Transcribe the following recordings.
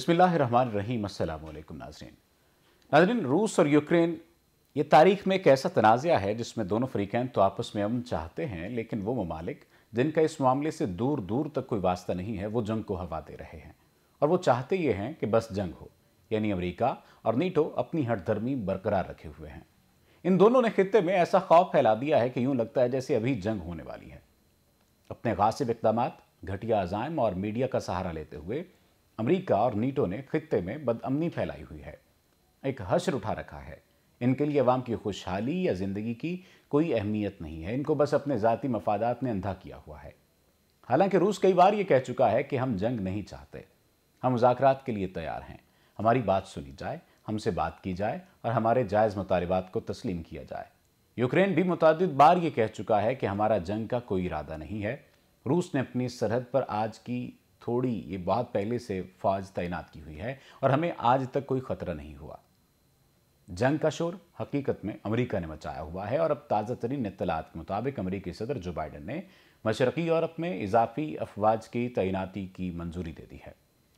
बसमीम अल्लाम नाजरीन नाजरीन रूस और यूक्रेन ये तारीख में एक ऐसा तनाज़ा है जिसमें दोनों फरीकैन तो आपस में अमन चाहते हैं लेकिन वो ममालिक जिनका इस मामले से दूर दूर तक कोई वास्ता नहीं है वो जंग को हवा दे रहे हैं और वो चाहते ये हैं कि बस जंग हो यानी अमरीका और नीटो अपनी धर्मी बरकरार रखे हुए हैं इन दोनों ने खत्े में ऐसा खौफ फैला दिया है कि यूं लगता है जैसे अभी जंग होने वाली है अपने गासिब इकदाम घटिया अजायम और मीडिया का सहारा लेते हुए अमेरिका और नीटो ने खत्े में बदअमनी फैलाई हुई है एक हशर उठा रखा है इनके लिए अवाम की खुशहाली या ज़िंदगी की कोई अहमियत नहीं है इनको बस अपने ज़ाती मफादात ने अंधा किया हुआ है हालांकि रूस कई बार ये कह चुका है कि हम जंग नहीं चाहते हम मुजात के लिए तैयार हैं हमारी बात सुनी जाए हमसे बात की जाए और हमारे जायज़ मुतालबात को तस्लीम किया जाए यूक्रेन भी मुतद बार ये कह चुका है कि हमारा जंग का कोई इरादा नहीं है रूस ने अपनी सरहद पर आज की थोड़ी ये बात पहले से फौज तैनात की हुई है और हमें आज तक कोई खतरा नहीं हुआ जंग का शोर हकीकत में अमेरिका ने मचाया हुआ है और अब ताज़ा तरीन इतलात के मुताबिक अमरीकी सदर जो बाइडन ने मशरकी यूरोप में इजाफी अफवाज की तैनाती की मंजूरी दे दी है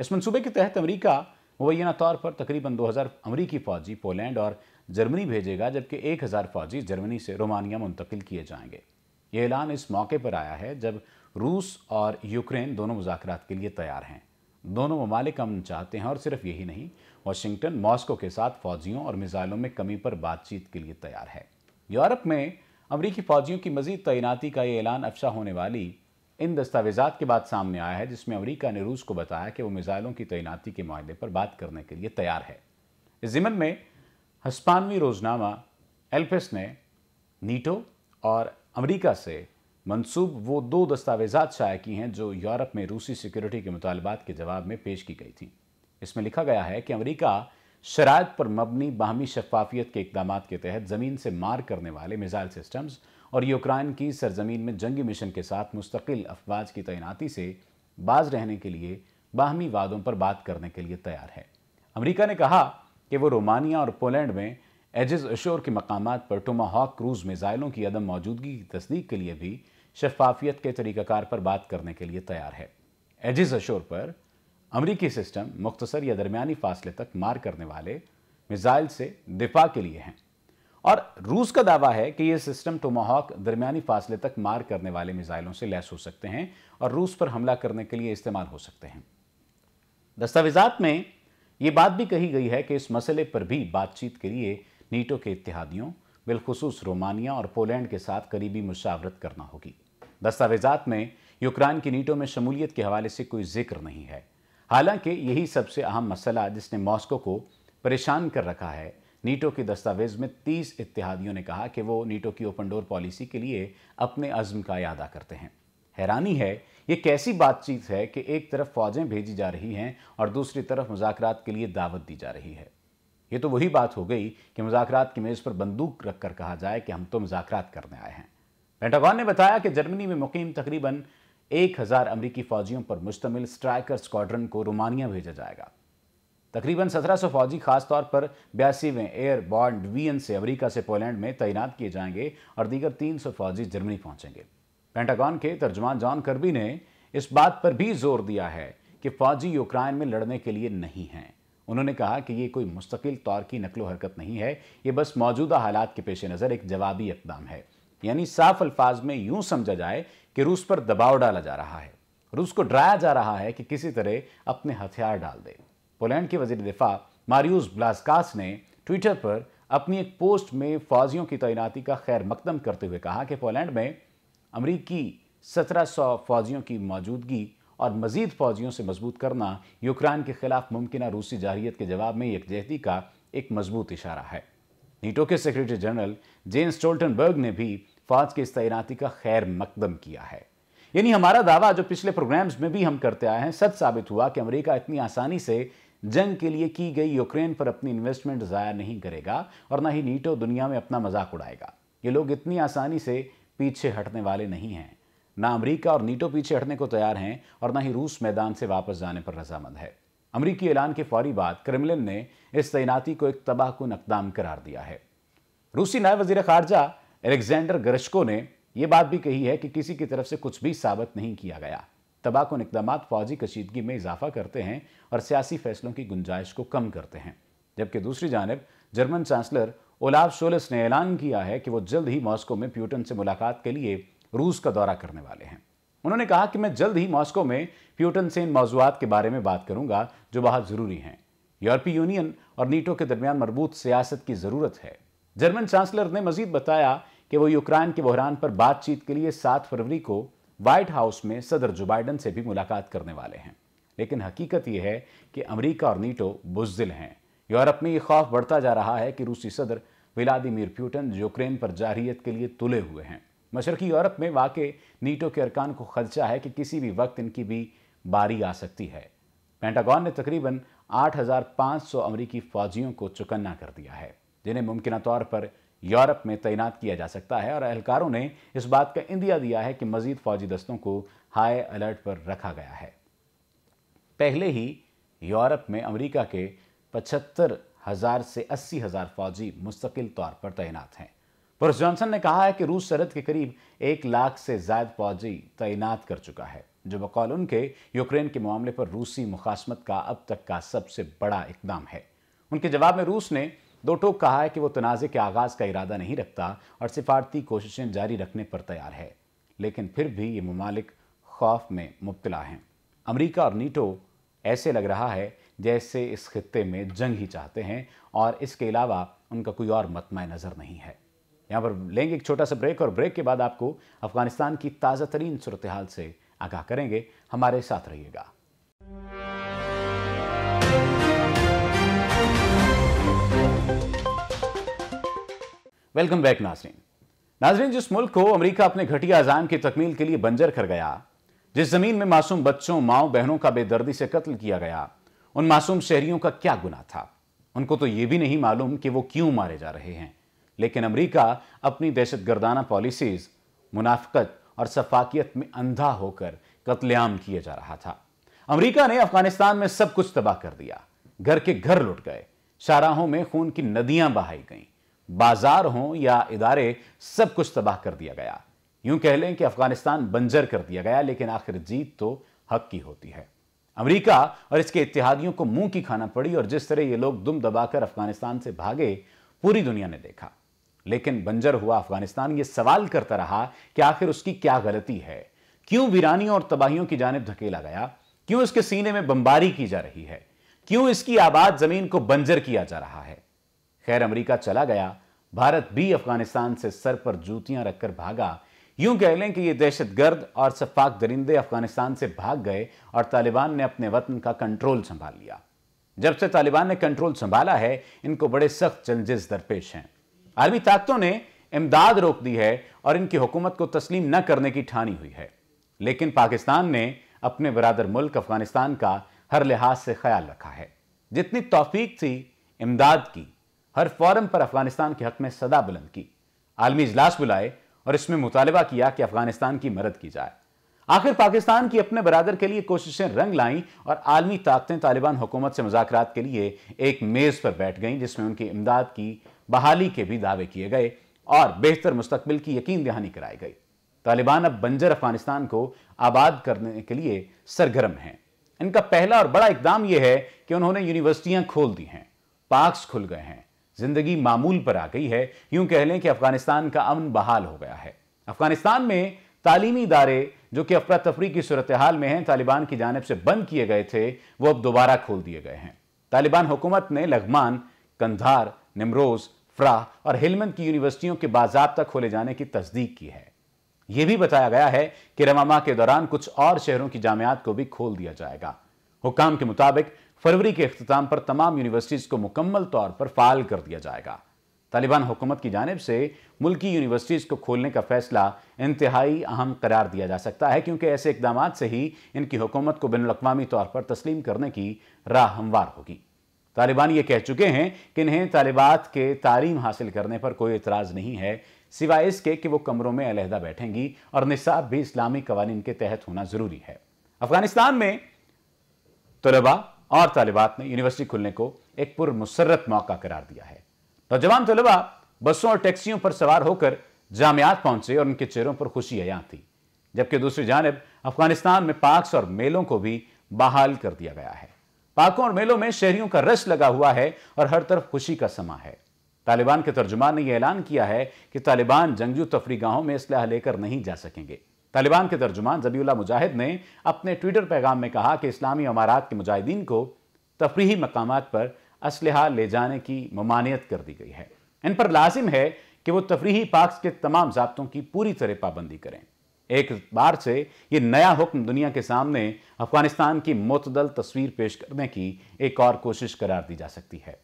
इस मनसूबे के तहत अमरीका मुबैना तौर पर तकरीबन 2000 अमरीकी फौजी पोलैंड और जर्मनी भेजेगा जबकि 1000 फौजी जर्मनी से रोमानिया मुंतकिल किए जाएंगे ये ऐलान इस मौके पर आया है जब रूस और यूक्रेन दोनों मुजाकर के लिए तैयार हैं दोनों ममालिक अमन चाहते हैं और सिर्फ यही नहीं वाशिंगटन मॉस्को के साथ फौजियों और मिसाइलों में कमी पर बातचीत के लिए तैयार है यूरोप में अमरीकी फौजियों की मजीद तैनाती का ये ऐलान अफशा होने वाली इन दस्तावेजा के बाद सामने आया है जिसमें अमरीका ने रूस को बताया कि वो मिसाइलों की तैनाती के माहदे पर बात करने के लिए तैयार है इस जिमन में हस्पानवी रोजनामा एल्फिस ने नीटो और अमरीका से मंसूब वो दो दस्तावेजात शाया की हैं जो यूरोप में रूसी सिक्योरिटी के मुतालबात के जवाब में पेश की गई थी इसमें लिखा गया है कि अमरीका शरात पर मबनी बाहमी शफाफियत के इकदाम के तहत ज़मीन से मार करने वाले मिज़ाइल सिस्टम्स और यूक्राइन की सरजमीन में जंगी मिशन के साथ मुस्तकिल अफवाज की तैनाती से बाज रहने के लिए बाहमी वादों पर बात करने के लिए तैयार है अमरीका ने कहा कि वो रोमानिया और पोलैंड में एजिस अशोर के मकाम पर टोमा हॉक क्रूज मिज़ाइलों की अदम मौजूदगी की तस्दीक के लिए भी शफाफियत के तरीक़ाकार पर बात करने के लिए तैयार है एजिस अशोर पर अमरीकी सिस्टम मुख्तसर या दरमियानी फासले तक मार करने वाले मिज़ाइल से दिफा के लिए हैं और रूस का दावा है कि यह सिस्टम टोमाहॉक दरमियानी फासले तक मार करने वाले मिज़ाइलों से लैस हो सकते हैं और रूस पर हमला करने के लिए इस्तेमाल हो सकते हैं दस्तावेजात में ये बात भी कही गई है कि इस मसले पर भी बातचीत के लिए नीटो के इतिहादियों बिलखसूस रोमानिया और पोलैंड के साथ करीबी मुशावरत करना होगी दस्तावेजात में यूक्रेन की नीटो में शमूलियत के हवाले से कोई जिक्र नहीं है हालांकि यही सबसे अहम मसला जिसने मॉस्को को परेशान कर रखा है नीटो के दस्तावेज में तीस इतिहादियों ने कहा कि वो नीटो की ओपन डोर पॉलिसी के लिए अपने अज़म का अदा करते हैं हैरानी है ये कैसी बातचीत है कि एक तरफ फौजें भेजी जा रही हैं और दूसरी तरफ मुजाकर के लिए दावत दी जा रही है ये तो वही बात हो गई कि मुजाकरात की मेज़ पर बंदूक रखकर कहा जाए कि हम तो मुजाकरात करने आए हैं पेंटागॉन ने बताया कि जर्मनी में मुकीम तकरीबन एक हज़ार अमरीकी फ़ौजियों पर मुश्तमिल स्ट्राइकर स्क्वाड्रन को रोमानिया भेजा जाएगा तकरीबन 1700 फौजी खासतौर पर बयासीवें एयर बॉन्ड वीएन से अमरीका से पोलैंड में तैनात किए जाएंगे और दीगर 300 फौजी जर्मनी पहुंचेंगे पेंटागॉन के तर्जमान जॉन करबी ने इस बात पर भी जोर दिया है कि फौजी यूक्रेन में लड़ने के लिए नहीं हैं उन्होंने कहा कि ये कोई मुस्तकिल तौर की नकलो हरकत नहीं है ये बस मौजूदा हालात के पेश नज़र एक जवाबी इकदाम है यानी साफ अल्फाज में यूं समझा जाए कि रूस पर दबाव डाला जा रहा है रूस को डराया जा रहा है कि किसी तरह अपने हथियार डाल दे पोलैंड के वजीर दिफा मारियूस ब्लास्कास ने ट्विटर पर अपनी एक पोस्ट में फौजियों की तैनाती का खैर मकदम करते हुए कहा कि पोलैंड में अमरीकी सत्रह सौ फौजियों की मौजूदगी और मजीद फौजियों से मजबूत करना यूक्रेन के खिलाफ मुमकिन रूसी जारियत के जवाब में यकजहती का एक मजबूत इशारा है नीटो के सेक्रेटरी जनरल जेन स्टोल्टनबर्ग ने भी फौज की इस तैनाती का खैर मकदम किया है यानी हमारा दावा जो पिछले प्रोग्राम्स में भी हम करते आए हैं सच साबित हुआ कि अमेरिका इतनी आसानी से जंग के लिए की गई यूक्रेन पर अपनी इन्वेस्टमेंट ज़ाया नहीं करेगा और ना ही नीटो दुनिया में अपना मजाक उड़ाएगा ये लोग इतनी आसानी से पीछे हटने वाले नहीं हैं ना अमरीका और नीटो पीछे हटने को तैयार हैं और ना ही रूस मैदान से वापस जाने पर रजामंद है अमरीकी ऐलान के फौरी बाद क्रेमलिन ने इस तैनाती को एक तबाहकुन अकदाम करार दिया है रूसी नायब वजीर खारजा एलेक्जेंडर गरशको ने यह बात भी कही है कि किसी की तरफ से कुछ भी साबित नहीं किया गया तबाहकुन इकदाम फौजी कशीदगी में इजाफा करते हैं और सियासी फैसलों की गुंजाइश को कम करते हैं जबकि दूसरी जानब जर्मन चांसलर ओलाव शोलस ने ऐलान किया है कि वो जल्द ही मॉस्को में प्यूटन से मुलाकात के लिए रूस का दौरा करने वाले हैं उन्होंने कहा कि मैं जल्द ही मॉस्को में प्यूटन से इन मौजूद के बारे में बात करूंगा जो बहुत ज़रूरी हैं यूरोपीय यूनियन और नीटो के दरमियान मजबूत सियासत की ज़रूरत है जर्मन चांसलर ने मजीद बताया कि वो यूक्रेन के बहरान पर बातचीत के लिए सात फरवरी को व्हाइट हाउस में सदर जो बाइडन से भी मुलाकात करने वाले हैं लेकिन हकीकत यह है कि अमरीका और नीटो बुजदिल हैं यूरोप में ये खौफ बढ़ता जा रहा है कि रूसी सदर व्लादिमिर प्यूटन यूक्रेन पर जारहीत के लिए तुले हुए हैं मशरकी यूरोप में वाक़ नीटो के अरकान को खदशा है कि किसी भी वक्त इनकी भी बारी आ सकती है पेंटागॉन ने तकरीबन 8,500 अमरीकी फ़ौजियों को चुकन्ना कर दिया है जिन्हें मुमकिन तौर पर यूरोप में तैनात किया जा सकता है और एहलकारों ने इस बात का इंदिया दिया है कि मजीद फौजी दस्तों को हाई अलर्ट पर रखा गया है पहले ही यूरोप में अमरीका के पचहत्तर हज़ार से अस्सी हज़ार फौजी मुस्तकिल तौर पर तैनात हैं बोरिस जॉनसन ने कहा है कि रूस सरहद के करीब एक लाख से ज्यादा फौजी तैनात कर चुका है जो बकौल उनके यूक्रेन के मामले पर रूसी मुखासमत का अब तक का सबसे बड़ा इकदाम है उनके जवाब में रूस ने दो टोक कहा है कि वो तनाज़े के आगाज़ का इरादा नहीं रखता और सिफारती कोशिशें जारी रखने पर तैयार है लेकिन फिर भी ये ममालिक खौफ में मुबतला हैं अमरीका और नीटो ऐसे लग रहा है जैसे इस खत्े में जंग ही चाहते हैं और इसके अलावा उनका कोई और मतम नज़र नहीं है यहाँ पर लेंगे एक छोटा सा ब्रेक और ब्रेक के बाद आपको अफगानिस्तान की ताज़ा तरीन सूरत हाल से आगाह करेंगे हमारे साथ रहिएगा वेलकम बैक नाजरीन नाजरीन जिस मुल्क को अमेरिका अपने घटिया अजाम की तकमील के लिए बंजर कर गया जिस जमीन में मासूम बच्चों माओ बहनों का बेदर्दी से कत्ल किया गया उन मासूम शहरियों का क्या गुना था उनको तो यह भी नहीं मालूम कि वो क्यों मारे जा रहे हैं लेकिन अमरीका अपनी दहशत गर्दाना पॉलिसीज मुनाफ्त और सफाकियत में अंधा होकर कत्लेआम किया जा रहा था अमरीका ने अफगानिस्तान में सब कुछ तबाह कर दिया घर के घर लुट गए शाराहों में खून की नदियां बहाई गईं बाजार हों या इदारे सब कुछ तबाह कर दिया गया यूं कह लें कि अफगानिस्तान बंजर कर दिया गया लेकिन आखिर जीत तो हक की होती है अमेरिका और इसके इतिहादियों को मुंह की खाना पड़ी और जिस तरह ये लोग दुम दबाकर अफगानिस्तान से भागे पूरी दुनिया ने देखा लेकिन बंजर हुआ अफगानिस्तान ये सवाल करता रहा कि आखिर उसकी क्या गलती है क्यों वीरानियों और तबाहियों की जानब धकेला गया क्यों इसके सीने में बमबारी की जा रही है क्यों इसकी आबाद जमीन को बंजर किया जा रहा है खैर अमरीका चला गया भारत भी अफगानिस्तान से सर पर जूतियां रखकर भागा यूं कह लें कि ये दहशतगर्द और सफाक दरिंदे अफगानिस्तान से भाग गए और तालिबान ने अपने वतन का कंट्रोल संभाल लिया जब से तालिबान ने कंट्रोल संभाला है इनको बड़े सख्त चैलेंजेस दरपेश हैं आलमी ताकतों ने इमदाद रोक दी है और इनकी हुकूमत को तस्लीम न करने की ठानी हुई है लेकिन पाकिस्तान ने अपने बरदर मुल्क अफगानिस्तान का हर लिहाज से ख्याल रखा है जितनी तोफीक थी इमदाद की हर फॉरम पर अफगानिस्तान के हक में सदा बुलंद की आलमी इजलास बुलाए और इसमें मुतालबा किया कि अफगानिस्तान की मदद की जाए आखिर पाकिस्तान की अपने बरदर के लिए कोशिशें रंग लाईं और आलमी ताकतें तालिबान हुकूमत से मुजात के लिए एक मेज़ पर बैठ गईं जिसमें उनकी इमदाद की बहाली के भी दावे किए गए और बेहतर मुस्तबिल की यकीन दहानी कराई गई तालिबान अब बंजर अफगानिस्तान को आबाद करने के लिए सरगर्म हैं इनका पहला और बड़ा इकदाम यह है कि उन्होंने यूनिवर्सिटियां खोल दी हैं पार्क्स खुल गए हैं जिंदगी मामूल पर आ गई है यूं कह लें कि अफगानिस्तान का अमन बहाल हो गया है अफगानिस्तान में तालीमी इदारे जो कि अफरा तफरी की सूरत हाल में हैं तालिबान की जानब से बंद किए गए थे वो अब दोबारा खोल दिए गए हैं तालिबान हुकूमत ने लगमान कंधार निमरोज फ्रा और हिलमन की यूनिवर्सिटियों के बाजाबता खोले जाने की तस्दीक की है यह भी बताया गया है कि रमामा के दौरान कुछ और शहरों की जामियात को भी खोल दिया जाएगा हुकाम के मुताबिक फरवरी के अख्ताम पर तमाम यूनिवर्सिटीज़ को मुकम्मल तौर पर फाल कर दिया जाएगा तालिबान हुकूमत की जानब से मुल्की यूनिवर्सिटीज़ को खोलने का फैसला इंतहाई अहम करार दिया जा सकता है क्योंकि ऐसे इकदाम से ही इनकी हुकूमत को बिन अवी तौर पर तस्लीम करने की राह हमवार होगी तालिबान ये कह चुके हैं कि इन्हें तालिबात के तालीम हासिल करने पर कोई इतराज़ नहीं है सिवाय इसके कि वो कमरों में अलहदा बैठेंगी और निसाब भी इस्लामी कवानीन के तहत होना ज़रूरी है अफगानिस्तान में तलबा और तालिबात ने यूनिवर्सिटी खुलने को एक पुरमसरत मौका करार दिया है नौजवान तलबा बसों और टैक्सियों पर सवार होकर जामियात पहुंचे और उनके चेहरों पर खुशी हयां थी जबकि दूसरी जानब अफगानिस्तान में पार्क्स और मेलों को भी बहाल कर दिया गया है पाकों और मेलों में शहरियों का रश लगा हुआ है और हर तरफ खुशी का समा है तालिबान के तर्जुमान ने यह ऐलान किया है कि तालिबान जंगजू तफरी गाहों में इसलह लेकर नहीं जा सकेंगे तालिबान के तर्जुमान जबीउल्ला मुजाहिद ने अपने ट्विटर पैगाम में कहा कि इस्लामी अमारात के मुजाहिदीन को तफरी मकाम पर असलहा ले जाने की ममानियत कर दी गई है इन पर लाजिम है कि वो तफरी पार्क के तमाम जबतों की पूरी तरह पाबंदी करें एक बार से ये नया हुक्म दुनिया के सामने अफगानिस्तान की मतदल तस्वीर पेश करने की एक और कोशिश करार दी जा सकती है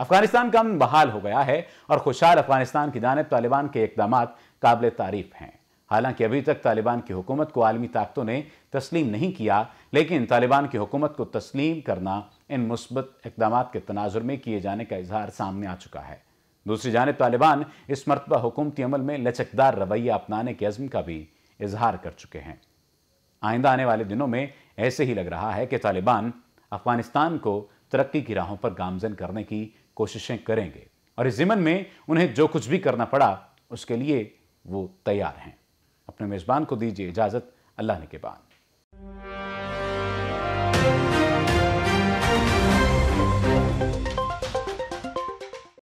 अफगानिस्तान का अमन बहाल हो गया है और खुशहाल अफगानिस्तान की जानब तालिबान के इकदाम काबिल तारीफ हैं हालांकि अभी तक तालिबान की हुकूमत को आलमी ताकतों ने तस्लीम नहीं किया लेकिन तालिबान की हुकूमत को तस्लीम करना इन मुस्बत इकदाम के तनाजुर में किए जाने का इजहार सामने आ चुका है दूसरी जानब तालिबान इस मरतबा हुकूमती अमल में लचकदार रवैया अपनाने के अज़म का भी इजहार कर चुके हैं आइंदा आने वाले दिनों में ऐसे ही लग रहा है कि तालिबान अफगानिस्तान को तरक्की की राहों पर गामजन करने की कोशिशें करेंगे और इस जिमन में उन्हें जो कुछ भी करना पड़ा उसके लिए वो तैयार हैं अपने मेज़बान को दीजिए इजाज़त अल्लाह ने के बाद